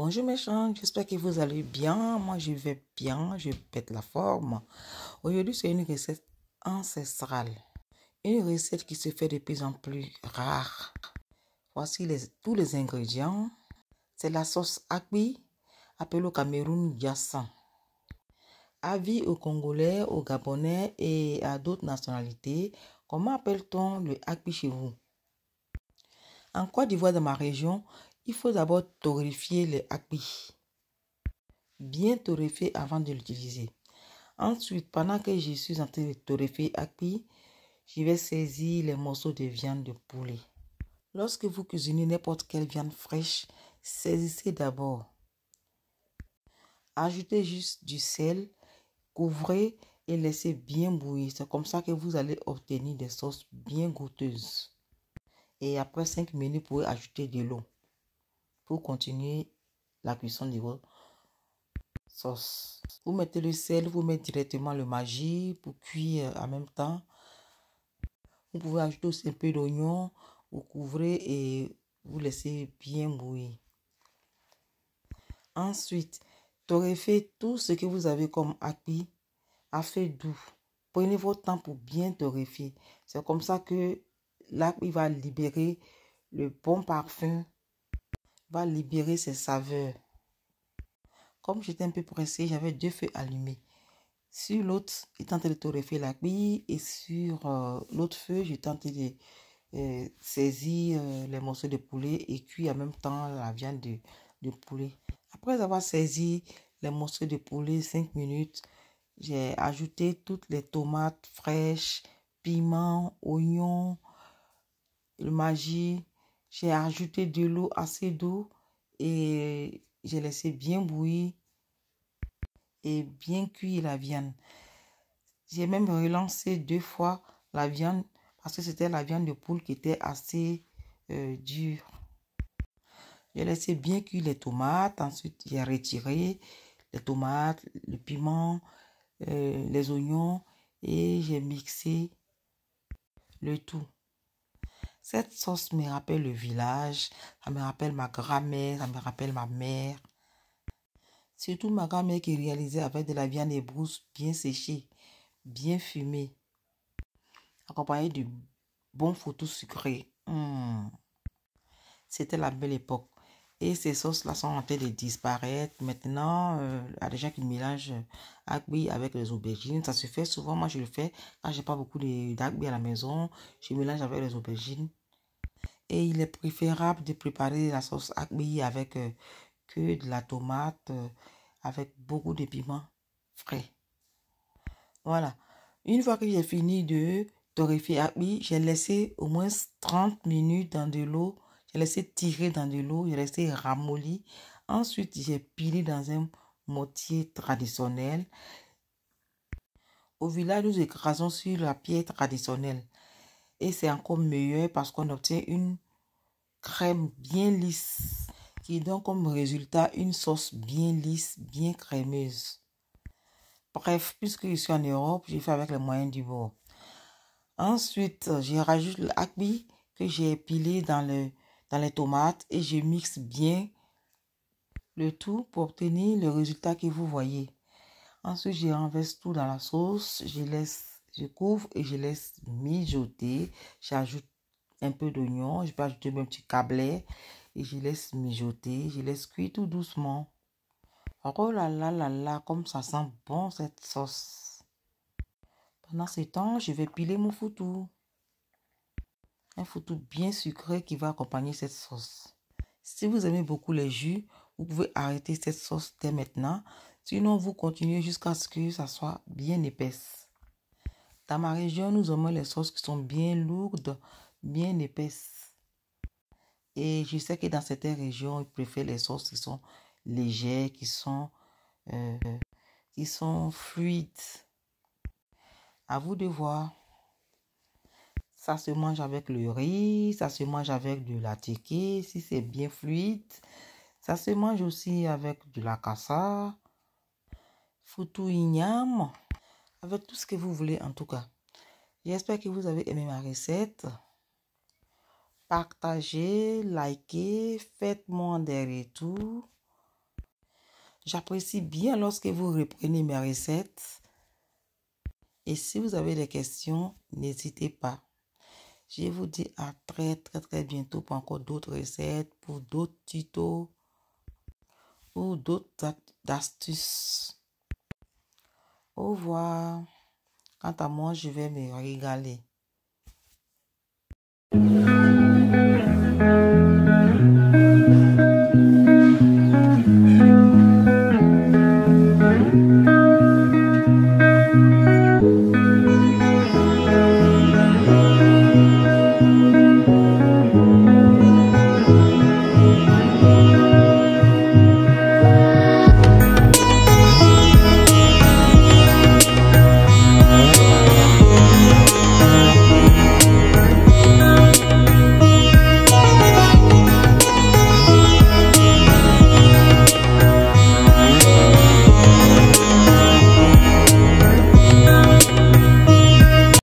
Bonjour mes j'espère que vous allez bien. Moi, je vais bien, je pète la forme. Aujourd'hui, c'est une recette ancestrale. Une recette qui se fait de plus en plus rare. Voici tous les ingrédients. C'est la sauce akbi, appelée au Cameroun yassan. Avis aux Congolais, aux Gabonais et à d'autres nationalités, comment appelle-t-on le akbi chez vous En Côte d'Ivoire, dans ma région, il faut d'abord torréfier les acquis. Bien torréfier avant de l'utiliser. Ensuite, pendant que je suis en train de torréfier acquis, je vais saisir les morceaux de viande de poulet. Lorsque vous cuisinez n'importe quelle viande fraîche, saisissez d'abord. Ajoutez juste du sel, couvrez et laissez bien bouillir. C'est comme ça que vous allez obtenir des sauces bien goûteuses. Et après 5 minutes, vous pouvez ajouter de l'eau continuer la cuisson de votre sauce. Vous mettez le sel, vous mettez directement le magie pour cuire euh, en même temps. Vous pouvez ajouter aussi un peu d'oignon, vous couvrez et vous laissez bien bouillir. Ensuite, torréfiez tout ce que vous avez comme acquis à fait doux. Prenez votre temps pour bien torréfier. C'est comme ça que l'acquis va libérer le bon parfum va libérer ses saveurs. Comme j'étais un peu pressée, j'avais deux feux allumés. Sur l'autre, j'ai tenté de torréfier la cuillère et sur euh, l'autre feu, j'ai tenté de euh, saisir euh, les morceaux de poulet et cuire en même temps la viande de, de poulet. Après avoir saisi les morceaux de poulet 5 minutes, j'ai ajouté toutes les tomates fraîches, piments, oignons, le magie, j'ai ajouté de l'eau assez d'eau et j'ai laissé bien bouillir et bien cuire la viande. J'ai même relancé deux fois la viande parce que c'était la viande de poule qui était assez euh, dure. J'ai laissé bien cuire les tomates. Ensuite, j'ai retiré les tomates, le piment, euh, les oignons et j'ai mixé le tout. Cette sauce me rappelle le village, ça me rappelle ma grand-mère, ça me rappelle ma mère. Surtout ma grand-mère qui réalisait avec de la viande et brousse bien séchée, bien fumée, accompagnée de bon photos sucré. Hmm. C'était la belle époque. Et ces sauces-là sont en train de disparaître. Maintenant, il y a des gens qui mélangent euh, avec les aubergines. Ça se fait souvent. Moi, je le fais quand j'ai pas beaucoup d'agbi à la maison. Je mélange avec les aubergines. Et il est préférable de préparer la sauce akbi avec euh, que de la tomate, euh, avec beaucoup de piments frais. Voilà. Une fois que j'ai fini de torréfier akbi, j'ai laissé au moins 30 minutes dans de l'eau. J'ai laissé tirer dans de l'eau, j'ai laissé ramolli. Ensuite, j'ai pilé dans un mortier traditionnel. Au village, nous écrasons sur la pierre traditionnelle. Et c'est encore meilleur parce qu'on obtient une crème bien lisse qui donne comme résultat une sauce bien lisse, bien crémeuse. Bref, puisque je suis en Europe, j'ai fait avec les moyens du bord. Ensuite, j'ai rajouté que j'ai pilé dans, le, dans les tomates et je mixe bien le tout pour obtenir le résultat que vous voyez. Ensuite, je renverse tout dans la sauce, je laisse je couvre et je laisse mijoter. J'ajoute un peu d'oignon. Je peux ajouter mon petit câblet. Et je laisse mijoter. Je laisse cuire tout doucement. Oh là là là là, comme ça sent bon cette sauce. Pendant ce temps, je vais piler mon foutou. Un foutou bien sucré qui va accompagner cette sauce. Si vous aimez beaucoup les jus, vous pouvez arrêter cette sauce dès maintenant. Sinon, vous continuez jusqu'à ce que ça soit bien épaisse. Dans ma région, nous aimons les sauces qui sont bien lourdes, bien épaisses. Et je sais que dans certaines régions, ils préfèrent les sauces qui sont légères, qui sont, euh, qui sont fluides. À vous de voir. Ça se mange avec le riz, ça se mange avec de la tiki, si c'est bien fluide. Ça se mange aussi avec de la cassa, foutou avec tout ce que vous voulez en tout cas. J'espère que vous avez aimé ma recette. Partagez, likez, faites-moi des retours. J'apprécie bien lorsque vous reprenez mes recettes. Et si vous avez des questions, n'hésitez pas. Je vous dis à très très très bientôt pour encore d'autres recettes, pour d'autres tutos ou d'autres astuces. Au revoir. Quant à moi, je vais me régaler.